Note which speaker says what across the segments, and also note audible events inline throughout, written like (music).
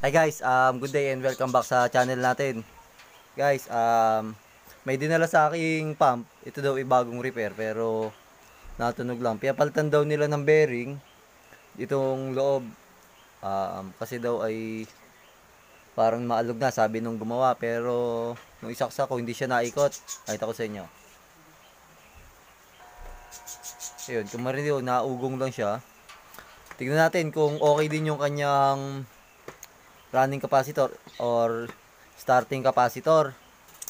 Speaker 1: Hi guys, um, good day and welcome back sa channel natin. Guys, um, may dinala sa aking pump. Ito daw ay bagong repair pero natunog lang. Pinapalitan daw nila ng bearing itong loob. Um, kasi daw ay parang maalog na sabi nung gumawa pero nung isaksa ko hindi siya naikot. Nakita ko sa inyo. Ayun, kung mariniw, naugong lang siya. Tignan natin kung okay din yung kanyang running capacitor or starting capacitor.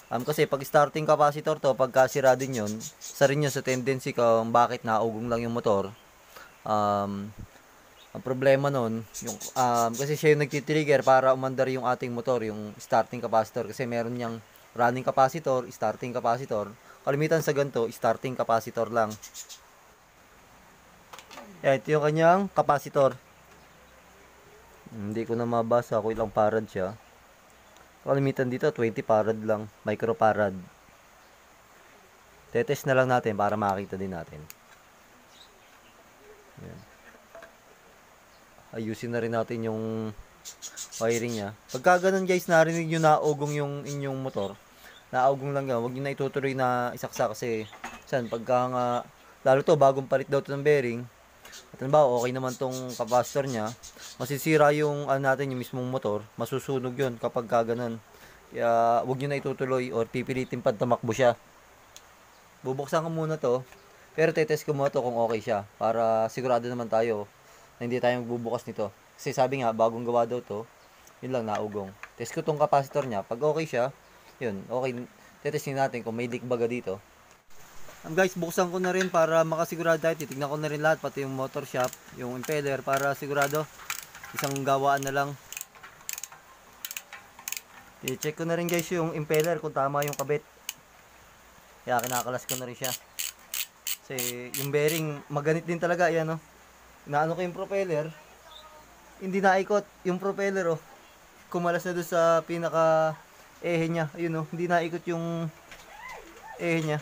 Speaker 1: Um, kasi pag starting capacitor to, pag kasira din yun, sa rin sa tendency kung bakit naugong lang yung motor. Um, ang problema nun, yung, um, kasi siya yung nagtitrigger para umandar yung ating motor, yung starting capacitor. Kasi meron niyang running capacitor, starting capacitor. Kalimitan sa ganito, starting capacitor lang. Yan, ito yung kanyang capacitor. Hindi ko na mabasa kung ilang parad siya. Kalimitan dito, 20 parad lang. Micro farad. Tetest na lang natin para makita din natin. Ayan. Ayusin na rin natin yung wiring niya. Pagka ganun guys, narinig nyo naugong yung inyong motor. Naugong lang yan. Huwag nyo na itutuloy na isaksa kasi saan pagka nga, lalo to bagong palit daw to ng bearing, at halimbawa, okay naman tong capacitor niya, masisira yung ano natin, yung mismong motor, masusunog yun kapag ka Kaya wag niyo na itutuloy or pipilitin pa tumakbo siya. Bubuksan ko muna to, pero tetest ko muna to kung okay siya para sigurado naman tayo na hindi tayo magbubukas nito. Kasi sabi nga, bagong gawa daw to, yun lang naugong. Test ko tong capacitor niya. Pag okay siya, yun, okay. Tetestin natin kung may leak baga dito. Um, guys, buksan ko na rin para makasigurado tayo. Titignan ko na rin lahat, pati yung motor shop, yung impeller, para sigurado isang gawaan na lang. I-check ko na rin guys yung impeller kung tama yung kabit. Kaya kinakalas ko na rin siya. Kasi yung bearing, maganit din talaga. yan o. Oh. Inaano ko yung propeller. Hindi naikot yung propeller o. Oh. Kumalas na doon sa pinaka ehe niya. Ayun o. Oh. Hindi naikot yung ehe niya.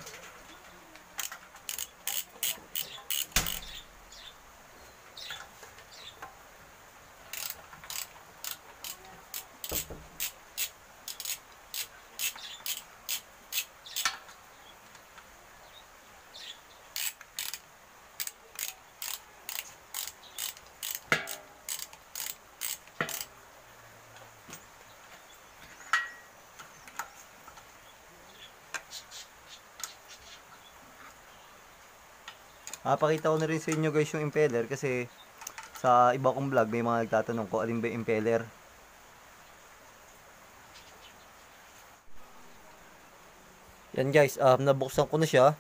Speaker 1: Ah, pakita ko na rin sa inyo guys yung impeller kasi sa iba kong vlog may mga nagtatanong ko alin ba yung impeller. Yan guys, um, nabuksan ko na siya.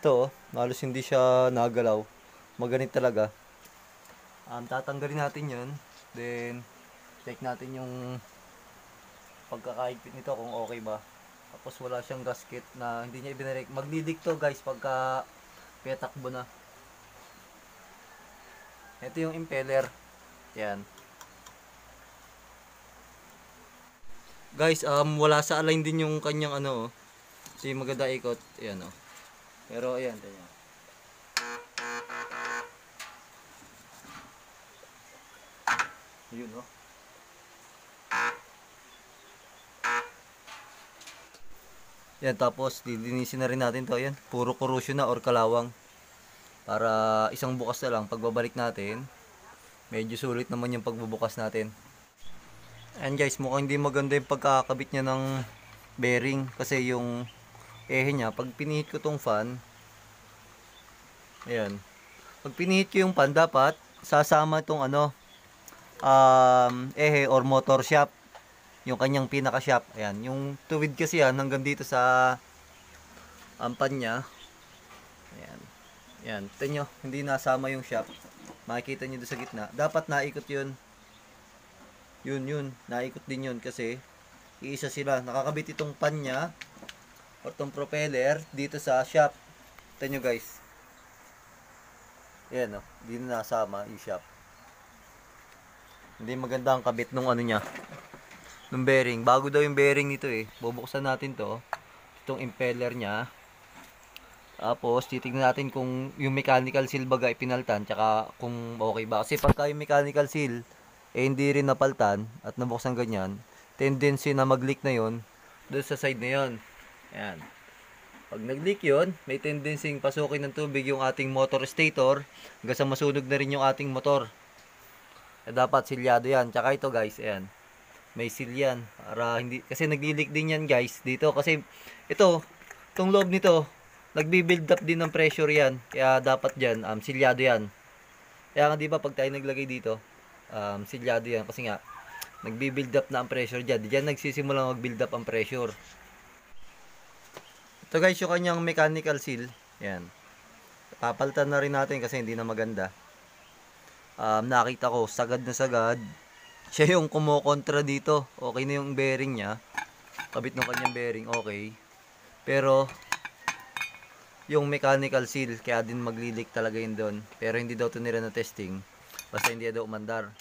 Speaker 1: Ito, oh, halos hindi siya nagalaw. Maganit talaga. Um, tatanggalin natin yun. Then, check natin yung pagkakaigpit nito kung okay ba. Tapos wala siyang gasket na hindi niya ibinarek. Magdidik to guys pagka kaya na. Ito yung impeller. Yan. Guys, um, wala sa align din yung kanyang ano. Oh. Ito yung maganda ikot. Ayan o. Oh. Pero ayan, ayan. Yun o. Oh. Yan, tapos dilinisin na rin natin to. Yan, puro corrosion na or kalawang. Para isang bukas na lang, pagbabalik natin, medyo sulit naman yung pagbubukas natin. And guys, mukhang hindi maganda yung pagkakabit niya ng bearing. Kasi yung ehe niya, pag pinihit ko tong fan, Ayun. pag pinihit ko yung fan, dapat sasama tong ano, um, ehe or motor shaft yung kanyang pinaka shop ayan yung tuwid kasi yan ah, hanggang dito sa ampan niya ayan ayan ito nyo hindi nasama yung shop makikita niyo do sa gitna dapat naikot yun yun yun naikot din yun kasi iisa sila nakakabit itong pan niya or itong propeller dito sa shop ito nyo guys ayan oh, hindi na nasama yung shop hindi maganda ang kabit nung ano niya ng bearing. Bago daw yung bearing nito eh. Bubuksan natin to. Itong impeller niya. Tapos, titignan natin kung yung mechanical seal baga ipinaltan. Tsaka kung okay ba. Kasi pagka yung mechanical seal, eh hindi rin napaltan at nabuksan ganyan. Tendency na mag-leak na yon doon sa side na yon. Ayan. Pag nag-leak yun, may tendency pasukin ng tubig yung ating motor stator hanggang sa masunog na rin yung ating motor. Eh, dapat silyado yan. Tsaka ito guys, ayan may seal yan para hindi kasi nagli-leak din yan guys dito kasi ito itong loob nito nagbi-build up din ng pressure yan kaya dapat diyan um, silyado yan kaya nga di ba pag tayo naglagay dito um, silyado yan kasi nga nagbi-build up na ang pressure diyan diyan nagsisimula mag-build up ang pressure ito guys yung kanyang mechanical seal yan papalitan na rin natin kasi hindi na maganda um, nakita ko sagad na sagad siya yung kumokontra dito. Okay na yung bearing niya. Kabit ng kanyang bearing, okay. Pero, yung mechanical seal, kaya din maglilik talaga yun doon. Pero hindi daw ito nila na testing. Basta hindi daw umandar.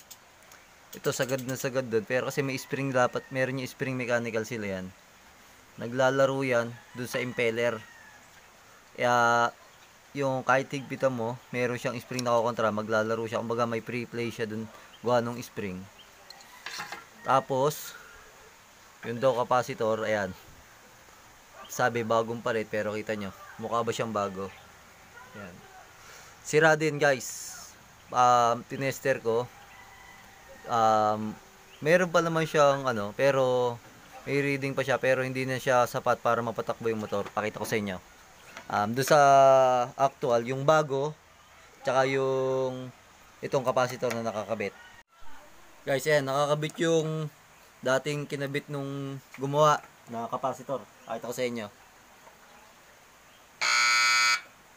Speaker 1: Ito sagad na sagad doon. Pero kasi may spring dapat, meron yung spring mechanical seal yan. Naglalaro yan doon sa impeller. Kaya, yung kahit higpitan mo, meron siyang spring na kukontra, maglalaro siya. Kumbaga may pre-play siya doon, gawa nung spring. Tapos, yung daw capacitor, ayan. Sabi bagong palit pero kita nyo, mukha ba siyang bago? Ayan. Sira din guys. Um, tinester ko. Um, meron pa naman siyang ano, pero may reading pa siya pero hindi na siya sapat para mapatakbo yung motor. Pakita ko sa inyo. Um, doon sa actual, yung bago, tsaka yung itong capacitor na nakakabit. Guys, ayan, nakakabit yung dating kinabit nung gumawa na kapasitor. Ayto ko sa inyo.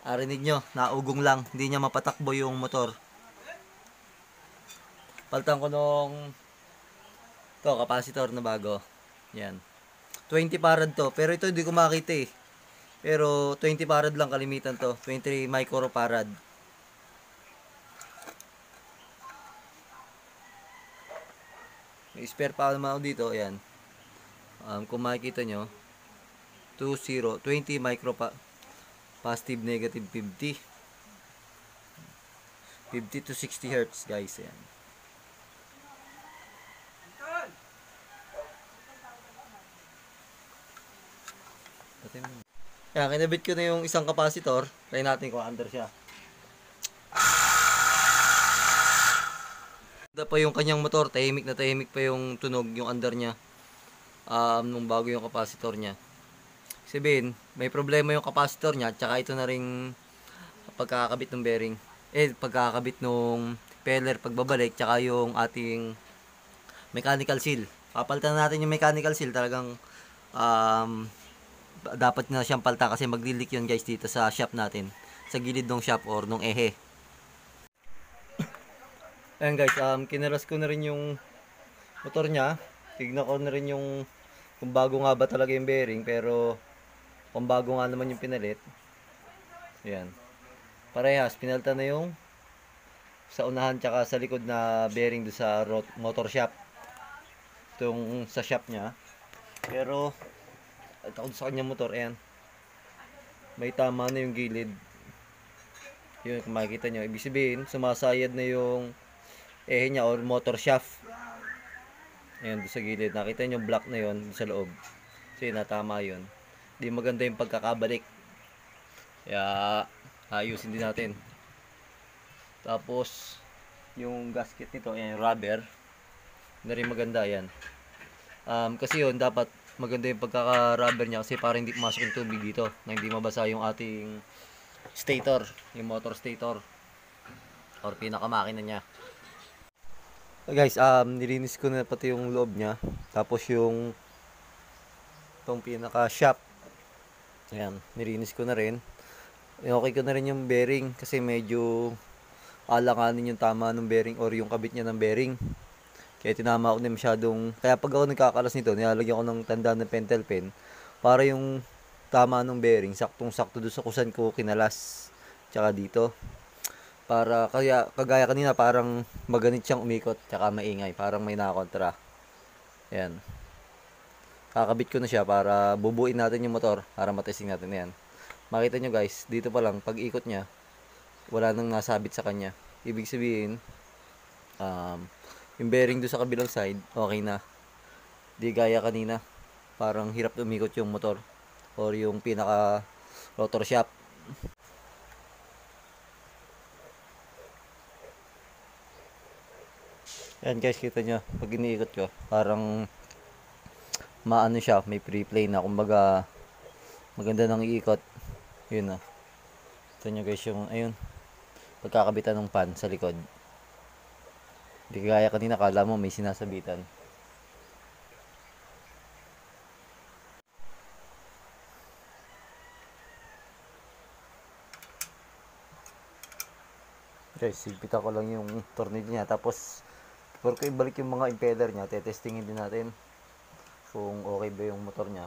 Speaker 1: Arinig ah, nyo, naugong lang. Hindi niya mapatakbo yung motor. Paltan ko nung to kapasitor na bago. Yan. 20 farad to. Pero ito hindi ko makita eh. Pero 20 farad lang kalimitan to. 23 microfarad. May spare power naman ako dito, ayan. Um, kung makikita nyo, 20, 20 micro pa, positive negative 50. 50 to 60 hertz guys, ayan. Ayan, kinabit ko na yung isang kapasitor. Try natin kung under siya. Maganda pa yung kanyang motor, tahimik na tahimik pa yung tunog, yung under niya. Um, nung bago yung capacitor niya. Sabihin, may problema yung capacitor niya, tsaka ito na rin pagkakabit ng bearing. Eh, pagkakabit ng peller, pagbabalik, tsaka yung ating mechanical seal. Papalitan natin yung mechanical seal, talagang um, dapat na siyang palta kasi maglilik yun guys dito sa shop natin. Sa gilid ng shop or nung ehe. Ayan guys, um, kinaras ko na rin yung motor niya. Tignan ko na rin yung kung bago nga ba talaga yung bearing. Pero kung bago nga naman yung pinalit. Ayan. Parehas, pinalta na yung sa unahan tsaka sa likod na bearing do sa motor shop. Itong sa shop niya. Pero, at ako sa kanya motor, ayan. May tama na yung gilid. Yun, kung makikita nyo. Ibig sabihin, sumasayad na yung eh niya or motor shaft. Ayun, doon sa gilid. Nakita niyo yung black na yon sa loob. Kasi natama yon Hindi maganda yung pagkakabalik. Kaya, ayusin din natin. Tapos, yung gasket nito, ayan, yung rubber. Hindi rin maganda, ayan. Um, kasi yun, dapat maganda yung pagkaka-rubber niya kasi para hindi pumasok yung tubig dito na hindi mabasa yung ating stator, yung motor stator or pinakamakina niya. So guys, um, nilinis ko na pati yung loob niya. Tapos yung itong pinaka-shop. Ayan, nilinis ko na rin. Okay ko na rin yung bearing kasi medyo alanganin yung tama ng bearing or yung kabit niya ng bearing. Kaya tinama ko na masyadong... Kaya pag ako nagkakalas nito, nilalagyan ko ng tanda ng pentel pen para yung tama ng bearing, saktong-sakto doon sa kusan ko kinalas. Tsaka dito para kaya kagaya kanina parang maganit siyang umikot tsaka maingay parang may nakontra yan kakabit ko na siya para bubuin natin yung motor para matesting natin yan makita nyo guys dito pa lang pag ikot niya wala nang nasabit sa kanya ibig sabihin um, yung bearing do sa kabilang side okay na di gaya kanina parang hirap umikot yung motor or yung pinaka rotor shaft Ayan guys, kita nyo. Pag iniikot ko, parang maano siya, may pre-play na. Kumbaga, maganda nang iikot. Yun na. Ah. Ito nyo guys yung, ayun, pagkakabitan ng pan sa likod. Hindi kaya kanina, kala mo may sinasabitan. Guys, sigpita ko lang yung tornilyo niya. Tapos, Before ko ibalik yung mga impeller niya, tetestingin din natin kung okay ba yung motor niya.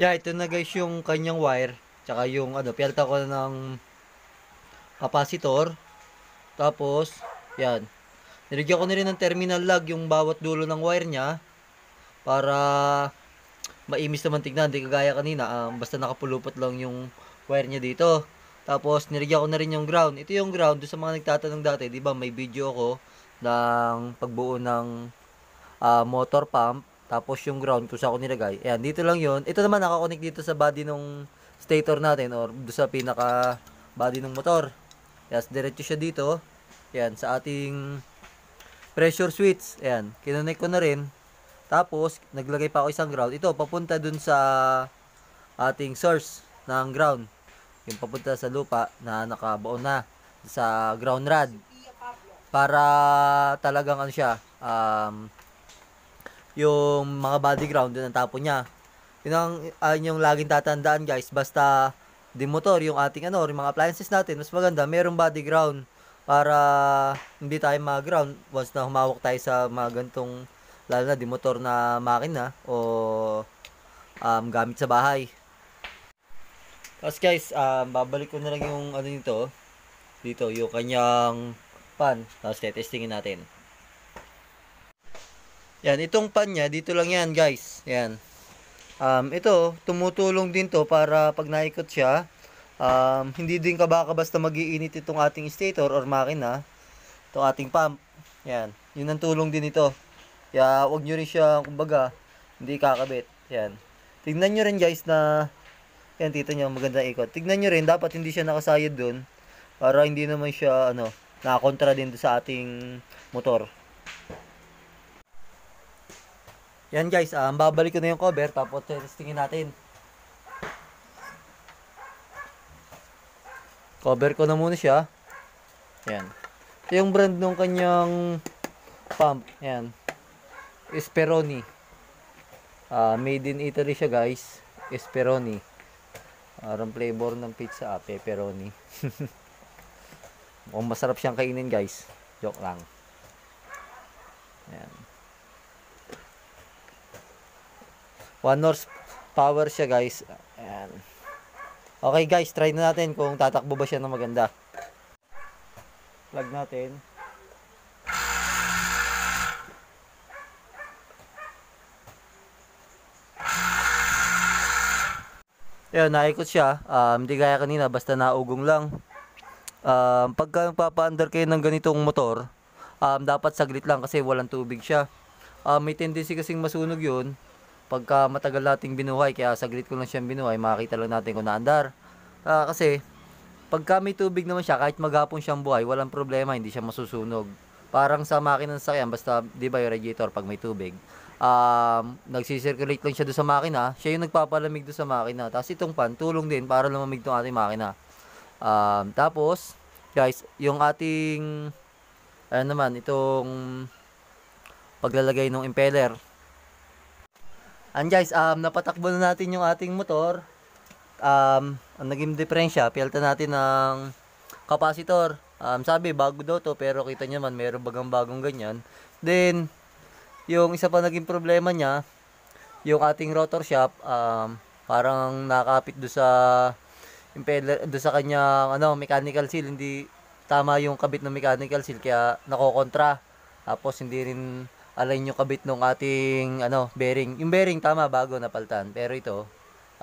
Speaker 1: Yeah, ito na guys yung kanyang wire. Tsaka yung ano, pialta ko ng capacitor. Tapos, yan. Nilagyan ko na rin ng terminal lug yung bawat dulo ng wire niya para maimis naman tignan, hindi kagaya kanina, um, basta nakapulupot lang yung wire niya dito. Tapos nilagyan ko na rin yung ground. Ito yung ground sa mga nagtatanong dati, 'di ba? May video ako ng pagbuo ng uh, motor pump tapos yung ground kung saan ko nilagay. Ayan, dito lang yon. Ito naman nakakonik dito sa body nung stator natin or do sa pinaka body ng motor. Yes, diretso siya dito. Ayan, sa ating pressure switch. Ayan, kinonek ko na rin. Tapos, naglagay pa ako isang ground. Ito, papunta dun sa ating source ng ground. Yung papunta sa lupa na nakabaon na sa ground rod. Para talagang ano siya, um, yung mga body ground dun ang tapo niya. Yun ang uh, yung laging tatandaan guys, basta di motor yung ating ano, yung mga appliances natin, mas maganda, merong body ground para hindi tayo mag-ground once na humawak tayo sa mga gantong lalo na di motor na makina o um, gamit sa bahay. Tapos guys, um, babalik ko na lang yung ano nito, dito, yung kanyang pan. Tapos testingin natin. Yan, itong pan niya, dito lang yan guys. Yan. Um, ito, tumutulong din to para pag naikot siya, um, hindi din ka baka basta magiinit itong ating stator or makina, itong ating pump. Yan, yun ang tulong din ito. Kaya wag nyo rin siya, kumbaga, hindi kakabit. Yan. Tignan nyo rin guys na, yan, tita nyo, maganda ikot. Tignan nyo rin, dapat hindi siya nakasayad dun para hindi naman siya, ano, nakakontra din sa ating motor. Yan guys, um, babalik ko na yung cover tapos testingin natin. Cover ko na muna siya. Yan. Ito yung brand ng kanyang pump. Yan. Esperoni. Uh, made in Italy siya guys. Esperoni. Parang flavor ng pizza, ah, pepperoni. (laughs) Mukhang masarap siyang kainin guys. Joke lang. Ayan. One horse power siya guys. Ayan. Okay guys, try na natin kung tatakbo ba siya ng maganda. Plug natin. Ayan, naikot siya. Um, hindi gaya kanina, basta naugong lang. Um, pagka nagpapa-under kayo ng ganitong motor, um, dapat saglit lang kasi walang tubig siya. Um, may tendency kasing masunog yun pagka matagal nating binuhay. Kaya saglit ko lang siyang binuhay, makikita lang natin kung naandar. Uh, kasi, pagka may tubig naman siya, kahit maghapon siyang buhay, walang problema, hindi siya masusunog. Parang sa makina ng sakyan, basta di ba yung radiator pag may tubig, um, nagsisirculate lang siya doon sa makina. Siya yung nagpapalamig doon sa makina. Tapos itong pan, tulong din para lumamig tong ating makina. Um, tapos, guys, yung ating, ayan naman, itong paglalagay ng impeller. And guys, um, napatakbo na natin yung ating motor. Um, ang naging diferensya, pilta natin ng kapasitor. Um, sabi, bago daw to, pero kita nyo man, meron bagang bagong ganyan. Then, yung isa pa naging problema niya, yung ating rotor shaft um, parang nakapit do sa impeller, do sa kanyang ano, mechanical seal, hindi tama yung kabit ng mechanical seal, kaya nakokontra. Tapos hindi rin align yung kabit ng ating ano, bearing. Yung bearing tama, bago napaltan. Pero ito,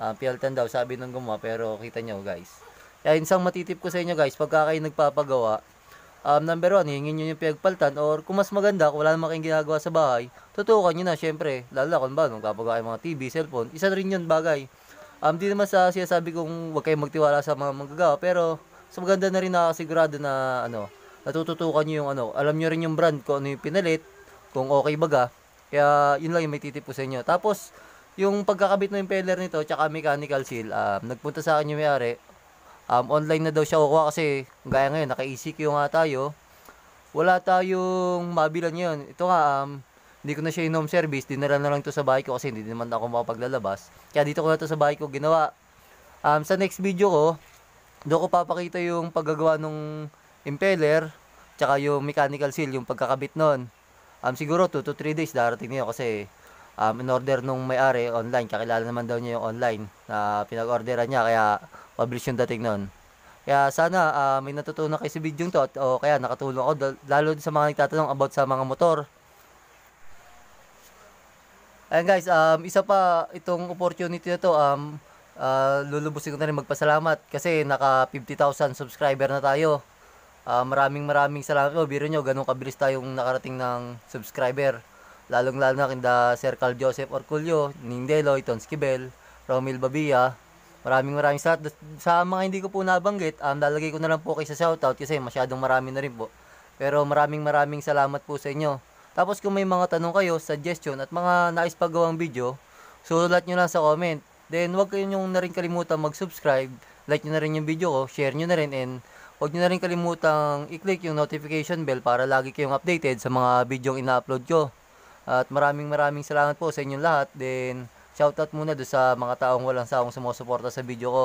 Speaker 1: um, ah, pialtan daw, sabi ng gumawa, pero kita nyo guys. Kaya isang matitip ko sa inyo guys, pagka kayo nagpapagawa, um, number 1, hingin nyo yung pagpaltan or kung mas maganda, kung wala naman kayong ginagawa sa bahay, tutukan nyo na, syempre, lalo na kung ba, nung kapag mga TV, cellphone, isa rin yun bagay. Um, di naman sa sinasabi kong huwag kayong magtiwala sa mga manggagawa, pero sa maganda na rin nakasigurado na, ano, natututukan nyo yung, ano, alam nyo rin yung brand kung ano yung pinalit, kung okay baga. Kaya, yun lang yung may titip sa inyo. Tapos, yung pagkakabit ng impeller nito, tsaka mechanical seal, um, nagpunta sa akin yung may-ari, Um, online na daw siya kukuha kasi gaya ngayon, naka-ECQ nga tayo. Wala tayong mabilan yun. Ito nga, um, hindi ko na siya in-home service. Dinala na lang to sa bahay ko kasi hindi naman ako makapaglalabas. Kaya dito ko na to sa bahay ko ginawa. Um, sa next video ko, doon ko papakita yung paggagawa ng impeller tsaka yung mechanical seal, yung pagkakabit nun. Um, siguro 2 to 3 days darating niyo kasi um, in-order nung may-ari online. Kakilala naman daw niya yung online na pinag-orderan niya. Kaya, publish yung dating noon Kaya sana uh, may natutunan kayo sa video to at, o kaya nakatulong ako lalo sa mga nagtatanong about sa mga motor. Ayan guys, um, isa pa itong opportunity na to, um, uh, lulubusin ko na rin magpasalamat kasi naka 50,000 subscriber na tayo. Uh, maraming maraming salamat po, biro nyo, ganun kabilis tayong nakarating ng subscriber lalong lalo na kinda Sir Carl Joseph Orculio, Ning Deloy, Skibel, Romil Babia. Maraming maraming sa, sa mga hindi ko po nabanggit, um, lalagay ko na lang po kay sa shoutout kasi masyadong marami na rin po. Pero maraming maraming salamat po sa inyo. Tapos kung may mga tanong kayo, suggestion at mga nais paggawang video, sulat nyo lang sa comment. Then huwag kayo yung na rin kalimutan mag-subscribe, like nyo na rin yung video ko, share nyo na rin and huwag nyo na rin kalimutang i-click yung notification bell para lagi kayong updated sa mga video ina-upload ko. At maraming maraming salamat po sa inyong lahat. Then, shoutout muna do sa mga taong walang sawang sumusuporta sa video ko.